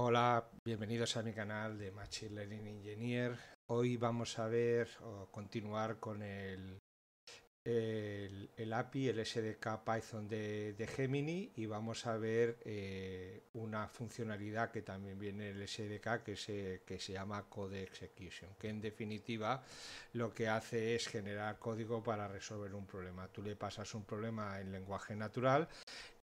Hola, bienvenidos a mi canal de Machine Learning Engineer. Hoy vamos a ver o continuar con el el, API, el SDK Python de, Gemini y vamos a ver eh, una funcionalidad que también viene en el SDK que se, que se llama Code Execution, que en definitiva lo que hace es generar código para resolver un problema. Tú le pasas un problema en lenguaje natural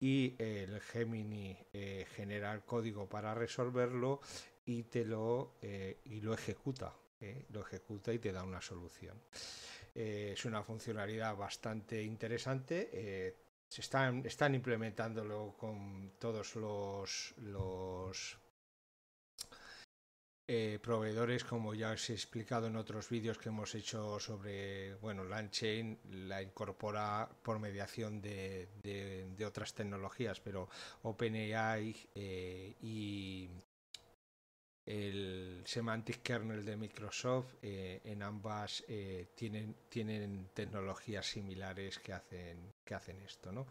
y el Gemini eh, genera el código para resolverlo y te lo, eh, y lo ejecuta, lo ejecuta y te da una solución. Eh, es una funcionalidad bastante interesante. Eh, se están, están implementándolo con todos los, los eh, proveedores, como ya os he explicado en otros vídeos que hemos hecho sobre, bueno, LandChain la incorpora por mediación de, de, otras tecnologías, pero OpenAI eh, y el Semantic Kernel de Microsoft, eh, en ambas eh, tienen, tienen tecnologías similares que hacen, que hacen esto. ¿no?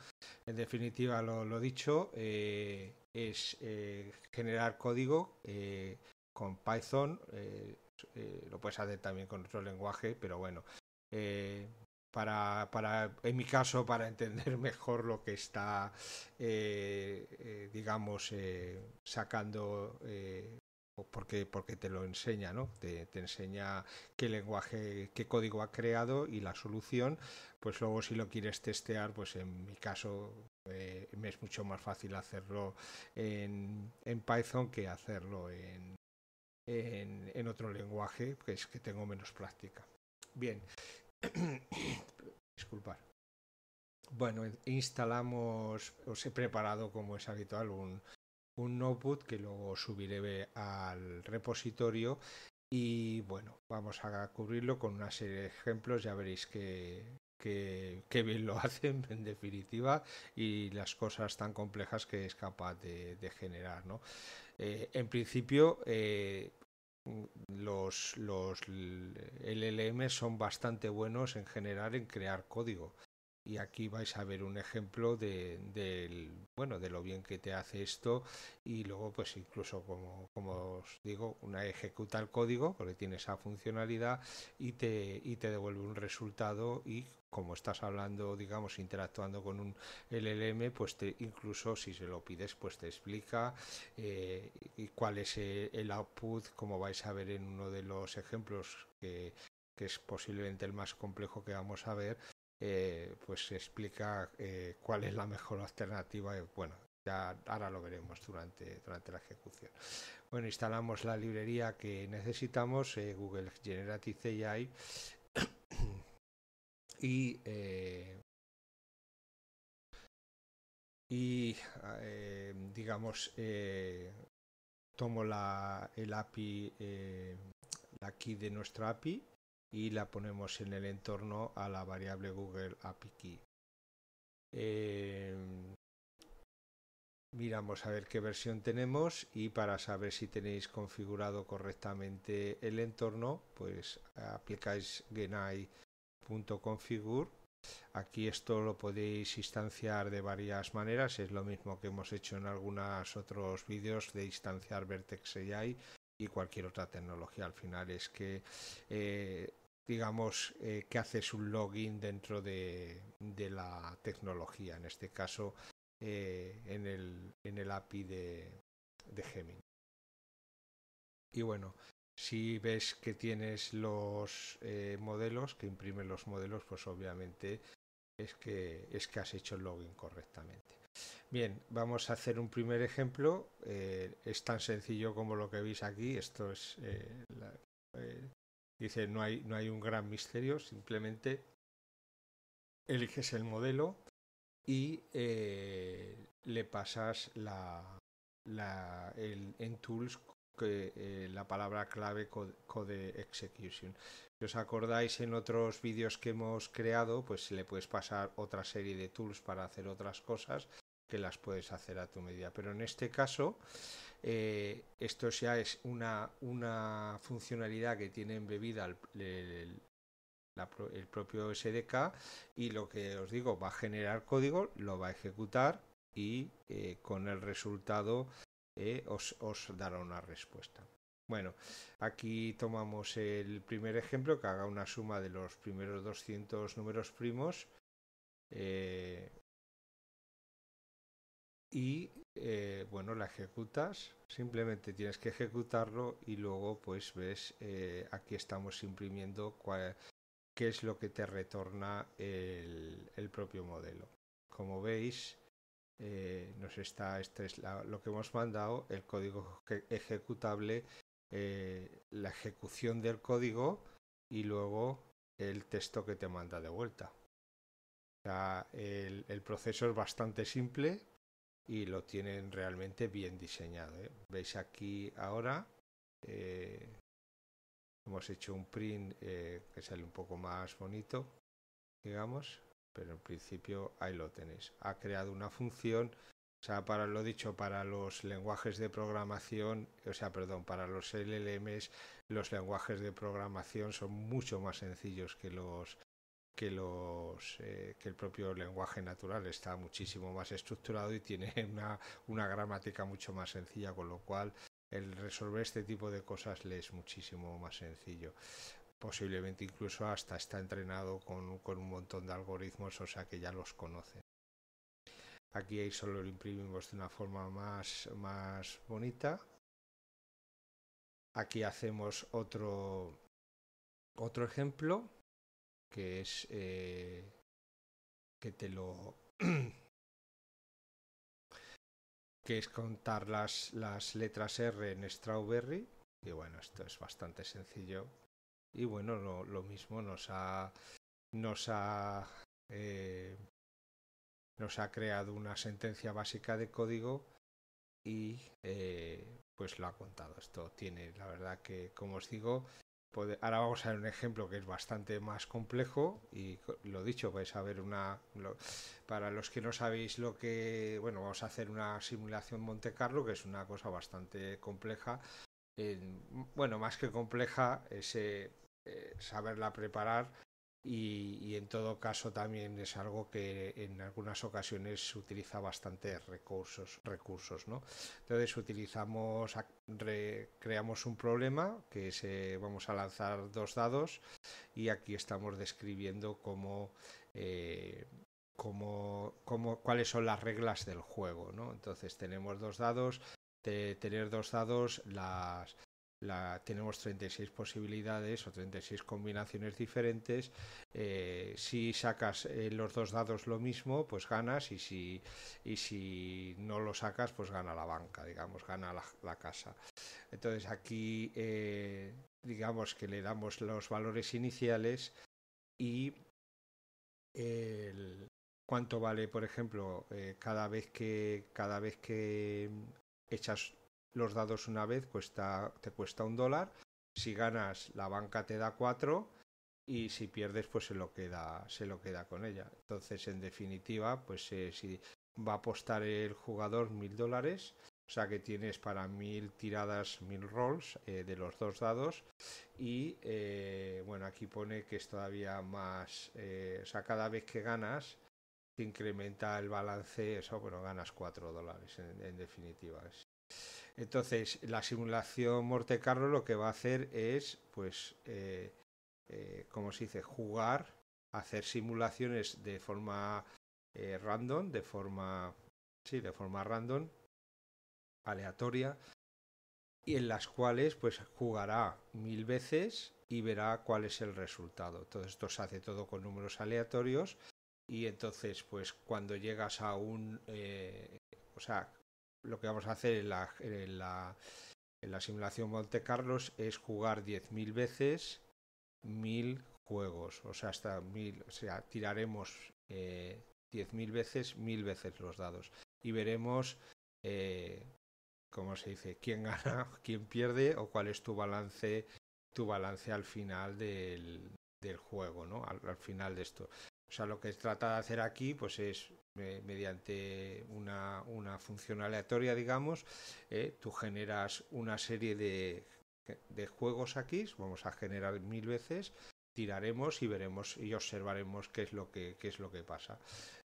En definitiva, lo, dicho, eh, es eh, generar código con Python, lo puedes hacer también con otro lenguaje, pero bueno. Para, para, en mi caso, para entender mejor lo que está, eh, digamos, sacando pues porque, te lo enseña, ¿no? Te, enseña qué lenguaje, qué código ha creado y la solución. Pues luego si lo quieres testear, pues en mi caso eh, me es mucho más fácil hacerlo en, Python que hacerlo en, en, otro lenguaje, que es que tengo menos práctica. Bien, disculpar. Bueno, instalamos, os he preparado como es habitual un, un notebook que luego subiré al repositorio y bueno, vamos a cubrirlo con una serie de ejemplos, ya veréis que, que, bien lo hacen en definitiva y las cosas tan complejas que es capaz de, generar. Eh, en principio, eh, los, los LLM son bastante buenos en generar en crear código y aquí vais a ver un ejemplo de, bueno de lo bien que te hace esto y luego pues incluso como, os digo una ejecuta el código porque tiene esa funcionalidad y te, y te devuelve un resultado y como estás hablando digamos interactuando con un LLM pues te, incluso si se lo pides pues te explica eh, y cuál es el output como vais a ver en uno de los ejemplos que es posiblemente el más complejo que vamos a ver, eh, pues explica eh, cuál es la mejor alternativa. Y, bueno, ya ahora lo veremos durante, durante la ejecución. Bueno, instalamos la librería que necesitamos, eh, Google Generative AI, y, y digamos, tomo la, el API, la key de nuestra API y la ponemos en el entorno a la variable Google API Key. Em, miramos a ver qué versión tenemos y para saber si tenéis configurado correctamente el entorno, pues aplicáis genai.configure. Aquí esto lo podéis instanciar de varias maneras, es lo mismo que hemos hecho en algunos otros vídeos de instanciar Vertex AI y cualquier otra tecnología. Al final es que eh, digamos, eh, que haces un login dentro de, la tecnología, en este caso eh, en, el, API de, de Gemini. Y bueno, si ves que tienes los eh, modelos, que imprimen los modelos, pues obviamente es que, es que has hecho el login correctamente. Bien, vamos a hacer un primer ejemplo. es tan sencillo como lo que veis aquí. Esto es Dice, no hay, no hay un gran misterio, simplemente eliges el modelo y eh, le pasas la, el, en tools que, eh, la palabra clave code, code, execution. Si os acordáis en otros vídeos que hemos creado, pues le puedes pasar otra serie de tools para hacer otras cosas que las puedes hacer a tu medida. Pero en este caso, eh, esto ya es una, funcionalidad que tiene embebida el, propio SDK y lo que os digo, va a generar código, lo va a ejecutar y eh, con el resultado eh, os, dará una respuesta. Bueno, aquí tomamos el primer ejemplo que haga una suma de los primeros 200 números primos y no la ejecutas, simplemente tienes que ejecutarlo y luego pues ves, eh, aquí estamos imprimiendo qué es lo que te retorna el, propio modelo. Como veis, eh, nos está, este lo que hemos mandado, el código ejecutable, eh, la ejecución del código y luego el texto que te manda de vuelta. el proceso es bastante simple, y lo tienen realmente bien diseñado. ¿eh? Veis aquí ahora, eh, hemos hecho un print eh, que sale un poco más bonito, digamos, pero en principio ahí lo tenéis. Ha creado una función, o sea, para lo dicho, para los lenguajes de programación, o sea, perdón, para los LLMs, los lenguajes de programación son mucho más sencillos que los eh, que, el propio lenguaje natural está muchísimo más estructurado y tiene una, gramática mucho más sencilla, con lo cual el resolver este tipo de cosas le es muchísimo más sencillo posiblemente incluso hasta está entrenado con, un montón de algoritmos, o sea que ya los conocen. Aquí solo lo imprimimos de una forma más, bonita. Aquí hacemos otro ejemplo que es eh, que te lo que es contar las, las letras R en Strawberry y bueno esto es bastante sencillo y bueno lo, lo mismo nos ha nos ha eh, nos ha creado una sentencia básica de código y eh, pues lo ha contado esto tiene la verdad que como os digo Ahora vamos a ver un ejemplo que es bastante más complejo y lo dicho, vais a ver una... para los que no sabéis lo que... Bueno, vamos a hacer una simulación Monte Carlo, que es una cosa bastante compleja. bueno, más que compleja es eh, eh, saberla preparar y, y en todo caso también es algo que en algunas ocasiones se utiliza bastantes recursos, recursos Entonces utilizamos, creamos un problema que es, vamos a lanzar dos dados y aquí estamos describiendo cómo, eh, cómo, cuáles son las reglas del juego, Entonces tenemos dos dados, de tener dos dados, las, tenemos 36 posibilidades o 36 combinaciones diferentes. Eh, si sacas eh, los dos dados lo mismo, pues ganas y si, si no lo sacas, pues gana la banca, digamos, gana la, casa. Entonces aquí, eh, digamos que le damos los valores iniciales y cuánto vale, por ejemplo, cada vez que cada vez que mm, echas los dados una vez cuesta, te cuesta un dólar. Si ganas, la banca te da cuatro y si pierdes, pues se lo queda, se lo queda con ella. Entonces, en definitiva, pues eh, si va a apostar el jugador mil dólares, o sea que tienes para mil tiradas, mil rolls eh, de los dos dados. Y eh, bueno, aquí pone que es todavía más, o sea, cada vez que ganas, te incrementa el balance, eso, bueno, ganas cuatro dólares en, definitiva. Entonces, la simulación Monte lo que va a hacer es, pues, eh, eh, como se dice, jugar, hacer simulaciones de forma eh, random, de forma, sí, de forma random, aleatoria, y en las cuales, pues, jugará mil veces y verá cuál es el resultado. Todo esto se hace todo con números aleatorios y entonces, pues, cuando llegas a un, o sea, lo que vamos a hacer en la, en la, en la simulación Monte Carlos es jugar 10.000 veces 1.000 juegos. O sea, hasta 1.000, o sea, tiraremos eh, 10.000 veces 1.000 veces los dados. Y veremos, eh, ¿cómo se dice?, quién gana, quién pierde o cuál es tu balance tu balance al final del, del juego, ¿no? al, final de esto. O sea, lo que trata de hacer aquí, pues es eh, mediante una, una, función aleatoria, digamos, eh, tú generas una serie de, de juegos aquí, vamos a generar mil veces, tiraremos y veremos y observaremos qué es lo que, qué es lo que pasa.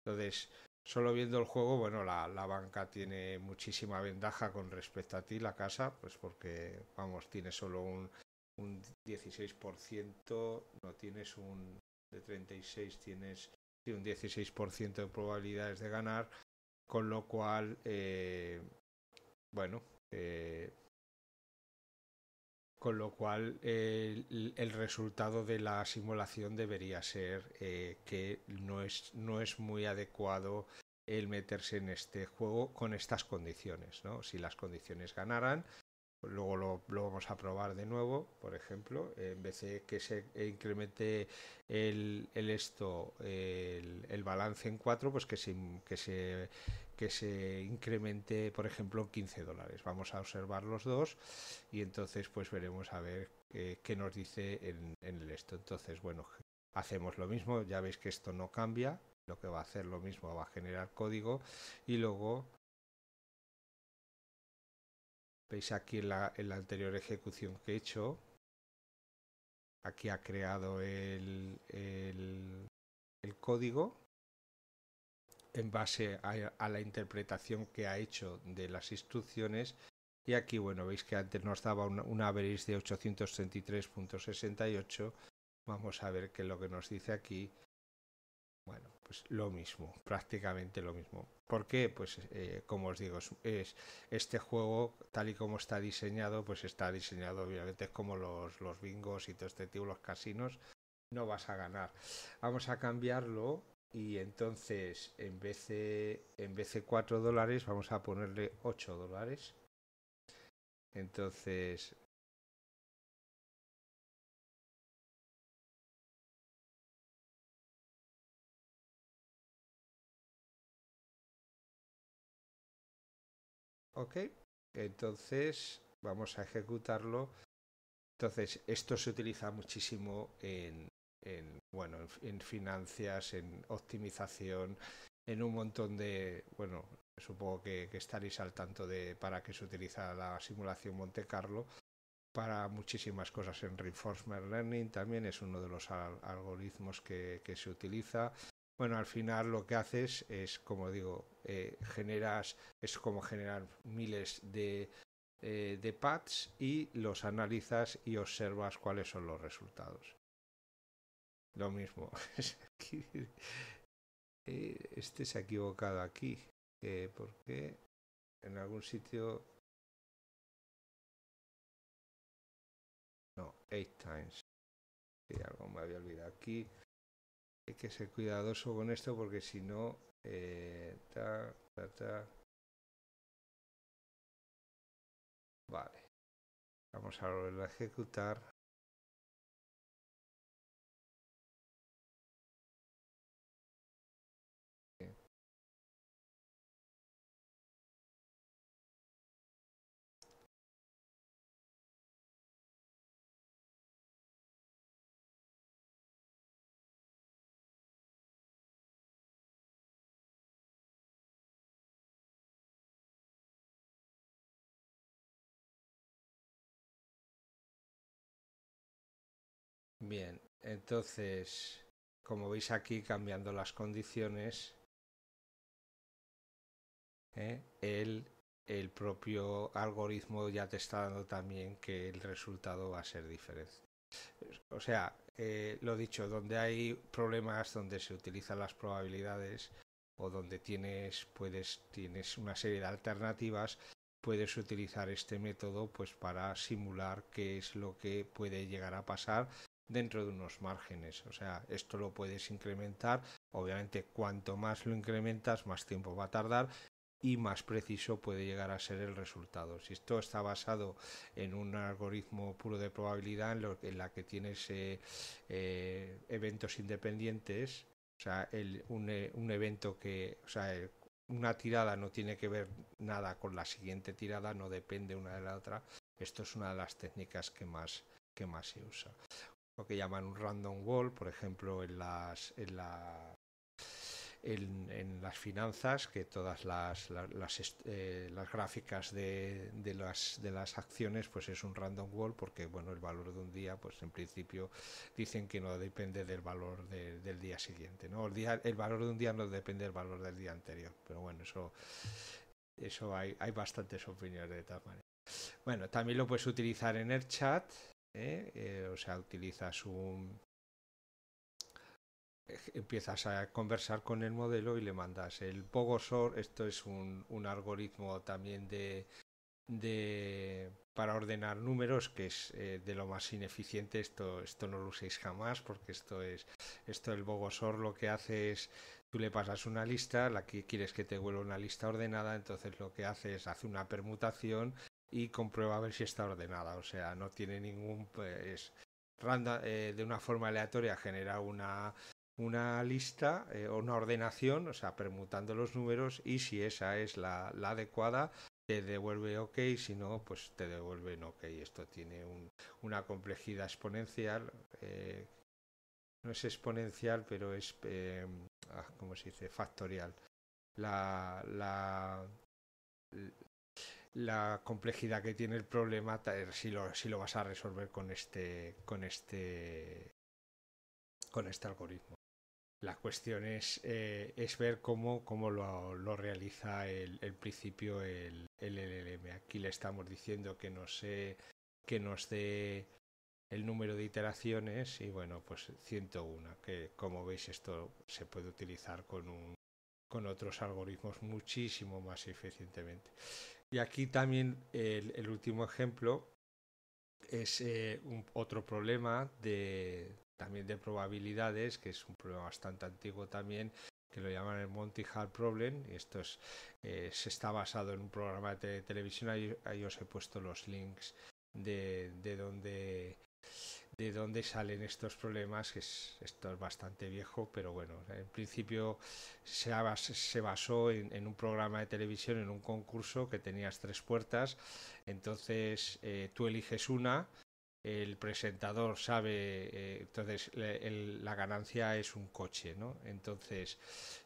Entonces, solo viendo el juego, bueno, la, la, banca tiene muchísima ventaja con respecto a ti, la casa, pues porque, vamos, tiene solo un, un 16%, no tienes un de 36 tienes un 16% de probabilidades de ganar, con lo cual, eh, bueno, eh, con lo cual el, resultado de la simulación debería ser eh, que no es, no es muy adecuado el meterse en este juego con estas condiciones, ¿no? Si las condiciones ganaran, luego lo, vamos a probar de nuevo, por ejemplo, en vez de que se incremente el, el esto, el, balance en 4, pues que se, que, se, que se incremente, por ejemplo, 15 dólares. Vamos a observar los dos y entonces pues veremos a ver qué nos dice en, en el esto. Entonces, bueno, hacemos lo mismo, ya veis que esto no cambia, lo que va a hacer lo mismo va a generar código y luego Veis aquí en la, anterior ejecución que he hecho. Aquí ha creado el, código en base a, la interpretación que ha hecho de las instrucciones. Y aquí, bueno, veis que antes nos daba un, average de 833.68. Vamos a ver qué es lo que nos dice aquí. Bueno, pues lo mismo, prácticamente lo mismo. ¿Por qué? Pues eh, como os digo, es, este juego, tal y como está diseñado, pues está diseñado obviamente como los, bingos y todo este tipo, los casinos, no vas a ganar. Vamos a cambiarlo y entonces en vez de, en vez de 4 dólares vamos a ponerle 8 dólares. Entonces Ok, entonces vamos a ejecutarlo. Entonces, esto se utiliza muchísimo en, bueno, en, finanzas, en optimización, en un montón de, bueno, supongo que, estaréis al tanto de para qué se utiliza la simulación Monte Carlo, para muchísimas cosas en Reinforcement Learning también es uno de los algoritmos que se utiliza bueno, al final lo que haces es, como digo, eh, generas, es como generar miles de, eh, de pads y los analizas y observas cuáles son los resultados. Lo mismo. Eh, este se ha equivocado aquí. Eh, porque en algún sitio. No, eight times. algo me había olvidado aquí hay que ser cuidadoso con esto porque si no, eh, Vale. Vamos a volver a ejecutar. Bien, entonces, como veis aquí, cambiando las condiciones, ¿eh? el, propio algoritmo ya te está dando también que el resultado va a ser diferente. O sea, eh, lo dicho, donde hay problemas, donde se utilizan las probabilidades o donde tienes, puedes, tienes una serie de alternativas, puedes utilizar este método pues para simular qué es lo que puede llegar a pasar dentro de unos márgenes. O sea, esto lo puedes incrementar. Obviamente, cuanto más lo incrementas, más tiempo va a tardar y más preciso puede llegar a ser el resultado. Si esto está basado en un algoritmo puro de probabilidad en, la que tienes eh, eh, eventos independientes, o sea, eh, un, evento que, o sea, una tirada no tiene que ver nada con la siguiente tirada, no depende una de la otra. Esto es una de las técnicas que más que más se usa lo que llaman un random wall, por ejemplo, en las, en la, en, las finanzas, que todas las, eh, las, gráficas de, de, las, de las acciones, pues es un random wall, porque bueno, el valor de un día, pues en principio dicen que no depende del valor del día siguiente, ¿no? El, día, el valor de un día no depende del valor del día anterior, pero bueno, eso, eso hay, hay bastantes opiniones de tal manera. Bueno, también lo puedes utilizar en el chat ¿eh? Eh, o sea, utilizas un... Empiezas a conversar con el modelo y le mandas el Bogosor, esto es un, un algoritmo también de, para ordenar números que es eh, de lo más ineficiente esto esto no lo uséis jamás porque esto es esto el bogosor lo que hace es tú le pasas una lista la que quieres que te vuelva una lista ordenada entonces lo que hace es hace una permutación y comprueba a ver si está ordenada. O sea, no tiene ningún... Pues, eh, de una forma aleatoria genera una, una lista eh, o una ordenación, o sea, permutando los números y si esa es la, adecuada, te devuelve OK, si no, pues te devuelve OK. Esto tiene una complejidad exponencial. Eh, no es exponencial, pero es, como ah, ¿cómo se dice? Factorial. La, la, la complejidad que tiene el problema, eh, si lo, si lo vas a resolver con este, con este, con este algoritmo. La cuestión es, eh, es ver cómo, lo, realiza el, principio el, LLM. Aquí le estamos diciendo que nos, sé que nos dé el número de iteraciones y bueno, pues 101, que como veis esto se puede utilizar con, un, con otros algoritmos muchísimo más eficientemente. Y aquí también el, último ejemplo es eh, otro problema de, también de probabilidades, que es un problema bastante antiguo también, que lo llaman el Monty Hall Problem. y Esto es, eh, se está basado en un programa de televisión. Ahí, os he puesto los links de, de donde de dónde salen estos problemas, que esto es bastante viejo, pero bueno, en principio se, basó en, un programa de televisión, en un concurso que tenías tres puertas, entonces eh, tú eliges una, el presentador sabe, eh, entonces la ganancia es un coche, ¿no? Entonces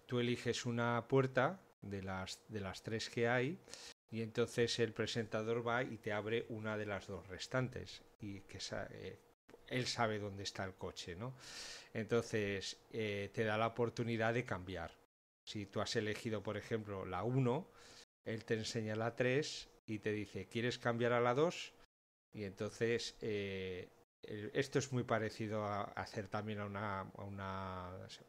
tú eliges una puerta de las, de las tres que hay y entonces el presentador va y te abre una de las dos restantes y que, eh, él sabe dónde está el coche, ¿no? Entonces, eh, te da la oportunidad de cambiar. Si tú has elegido, por ejemplo, la 1, él te enseña la 3 y te dice, ¿quieres cambiar a la 2? Y entonces, eh, esto es muy parecido a hacer también una,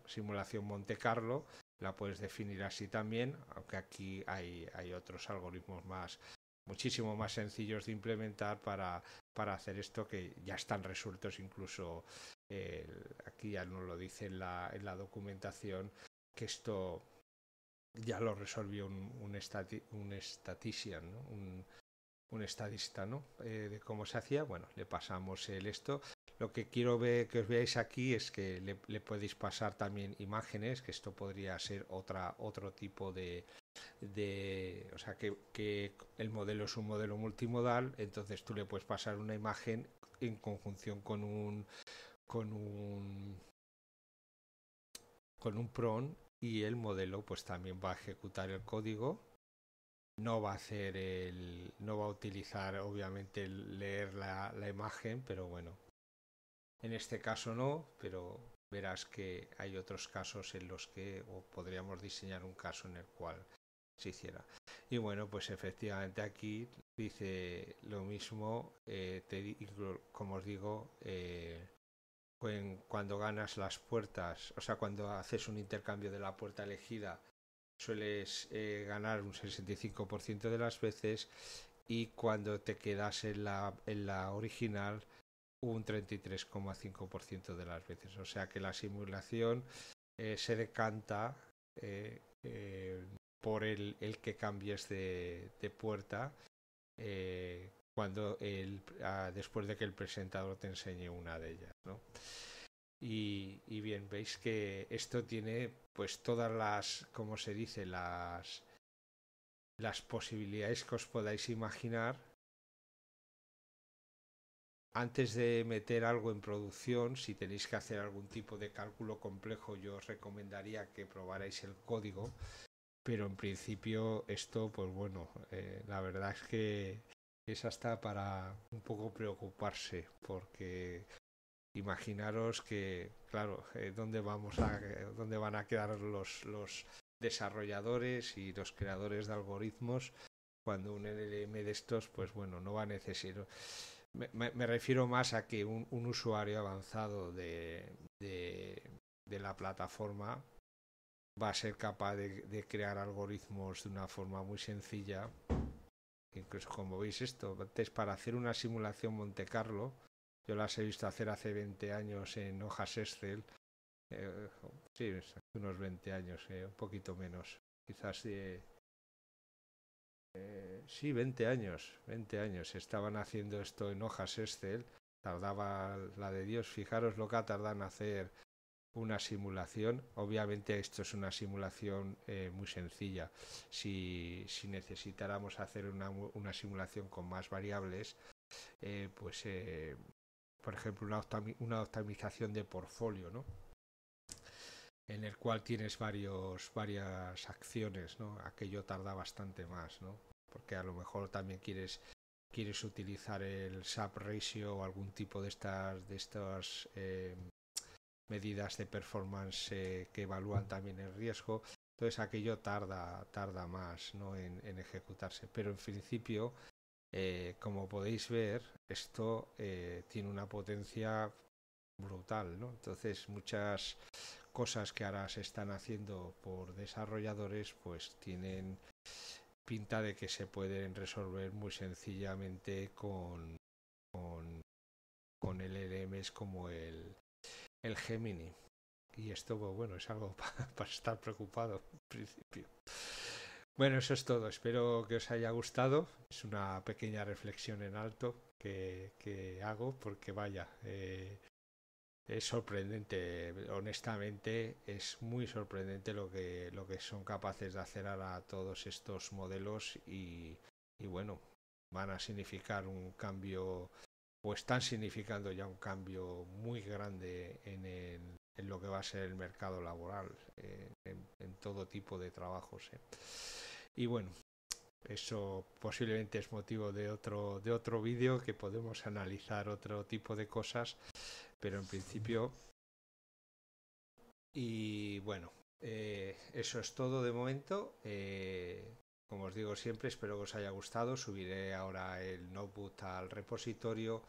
simulación Monte Carlo, la puedes definir así también, aunque aquí hay, hay otros algoritmos más muchísimo más sencillos de implementar para para hacer esto que ya están resueltos incluso aquí ya nos lo dice en la, en la documentación que esto ya lo resolvió un, un, un un, estadista, ¿no? Eh, de cómo se hacía. Bueno, le pasamos el esto. Lo que quiero ver, que os veáis aquí es que le, le podéis pasar también imágenes, que esto podría ser otra, otro tipo de, de, o sea, que, que, el modelo es un modelo multimodal, entonces tú le puedes pasar una imagen en conjunción con un con un con un PRON y el modelo pues también va a ejecutar el código no va a hacer el no va a utilizar obviamente leer la, la imagen pero bueno en este caso no pero verás que hay otros casos en los que o podríamos diseñar un caso en el cual se hiciera. Y bueno, pues efectivamente aquí dice lo mismo, eh, como os digo, eh, cuando ganas las puertas, o sea, cuando haces un intercambio de la puerta elegida, sueles eh, ganar un 65% de las veces y cuando te quedas en la, en la original un 33,5% de las veces. O sea que la simulación se decanta por el, el que cambies de, puerta eh, cuando el, ah, después de que el presentador te enseñe una de ellas, Y, y, bien, veis que esto tiene pues todas las, como se dice, las, las posibilidades que os podáis imaginar antes de meter algo en producción, si tenéis que hacer algún tipo de cálculo complejo, yo os recomendaría que probarais el código pero en principio esto, pues bueno, eh, la verdad es que es hasta para un poco preocuparse, porque imaginaros que, claro, eh, dónde vamos a, dónde van a quedar los, los desarrolladores y los creadores de algoritmos cuando un LLM de estos, pues bueno, no va a necesitar. Me, refiero más a que un, usuario avanzado de la plataforma va a ser capaz de, crear algoritmos de una forma muy sencilla. Incluso como veis esto, antes para hacer una simulación Monte Carlo, yo las he visto hacer hace 20 años en hojas Excel, eh, sí, unos 20 años, eh, un poquito menos, quizás eh, sí, 20 años, 20 años, estaban haciendo esto en hojas Excel, tardaba la de Dios, fijaros lo que ha tardado en hacer una simulación. Obviamente esto es una simulación eh, muy sencilla. Si, necesitáramos hacer una, simulación con más variables, eh, pues eh, por ejemplo una, optimización de portfolio, ¿no? en el cual tienes varios, varias acciones, aquello tarda bastante más, ¿no? porque a lo mejor también quieres quieres utilizar el SAP ratio o algún tipo de estas de estas medidas de performance eh, que evalúan también el riesgo. Entonces aquello tarda, tarda más en, ejecutarse. Pero en principio, eh, como podéis ver, esto eh, tiene una potencia brutal. Entonces muchas cosas que ahora se están haciendo por desarrolladores pues tienen pinta de que se pueden resolver muy sencillamente con, con, con LLMs como el, el Gemini. Y esto, pues, bueno, es algo para estar preocupado en principio. Bueno, eso es todo. Espero que os haya gustado. Es una pequeña reflexión en alto que, hago porque vaya, eh, es sorprendente. Honestamente, es muy sorprendente lo que, lo que son capaces de hacer ahora todos estos modelos y, y bueno, van a significar un cambio o están significando ya un cambio muy grande en, lo que va a ser el mercado laboral, en, todo tipo de trabajos. Eh. Y bueno, eso posiblemente es motivo de otro, de otro vídeo que podemos analizar otro tipo de cosas, pero en principio... Y bueno, eh, eso es todo de momento. Eh, como os digo siempre, espero que os haya gustado. Subiré ahora el notebook al repositorio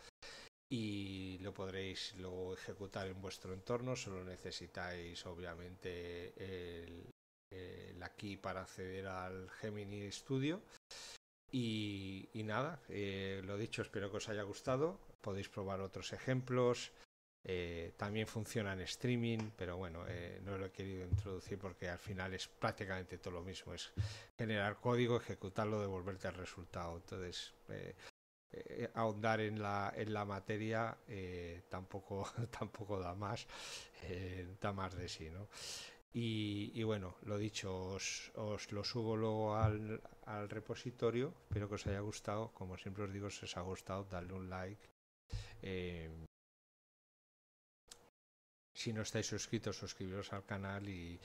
y lo podréis luego ejecutar en vuestro entorno. Solo necesitáis obviamente el, key aquí para acceder al Gemini Studio. Y, nada, eh, lo dicho, espero que os haya gustado. Podéis probar otros ejemplos. Eh, también funciona en streaming, pero bueno, eh, no lo he querido introducir porque al final es prácticamente todo lo mismo. Es generar código, ejecutarlo, devolverte el resultado. Entonces, eh, ahondar en la, en la materia tampoco, tampoco da más, da más de sí, ¿no? Y, bueno, lo dicho, os, os, lo subo luego al, al repositorio. Espero que os haya gustado. Como siempre os digo, si os ha gustado, dadle un like. Si no estáis suscritos, suscribiros al canal y,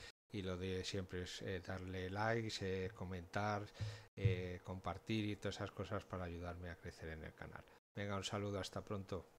lo de siempre es eh, darle likes, eh, comentar, eh, compartir y todas esas cosas para ayudarme a crecer en el canal. Venga, un saludo, hasta pronto.